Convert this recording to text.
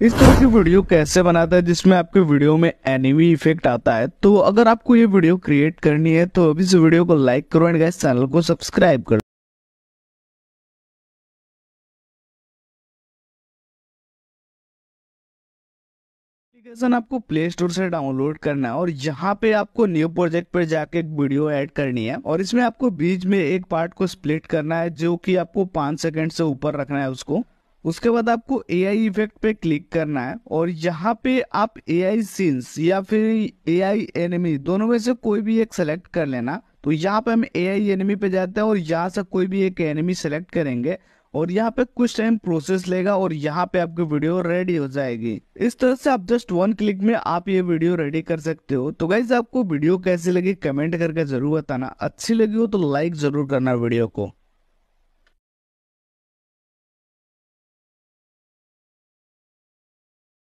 इस तरह की वीडियो कैसे बनाता है जिसमें आपके वीडियो में एनिमी इफेक्ट आता है तो अगर आपको ये वीडियो क्रिएट करनी है तो अभी इस वीडियो को लाइक करो एंड गाइस चैनल को सब्सक्राइब करो एप्लीकेशन आपको प्ले स्टोर से डाउनलोड करना है और यहाँ पे आपको न्यू प्रोजेक्ट पर जाके एक वीडियो ऐड करनी है और इसमें आपको बीच में एक पार्ट को स्प्लिट करना है जो कि आपको पांच सेकंड से ऊपर रखना है उसको उसके बाद आपको ए आई इफेक्ट पे क्लिक करना है और यहाँ पे आप ए आई सीन्स या फिर ए आई एनिमी दोनों में से कोई भी एक सेलेक्ट कर लेना तो यहाँ पे हम ए आई एनिमी पे जाते हैं और यहाँ से कोई भी एक एनिमी सेलेक्ट करेंगे और यहाँ पे कुछ टाइम प्रोसेस लेगा और यहाँ पे आपकी वीडियो रेडी हो जाएगी इस तरह से आप जस्ट वन क्लिक में आप ये वीडियो रेडी कर सकते हो तो गाइज आपको वीडियो कैसी लगी कमेंट करके जरूर बताना अच्छी लगी हो तो लाइक जरूर करना वीडियो को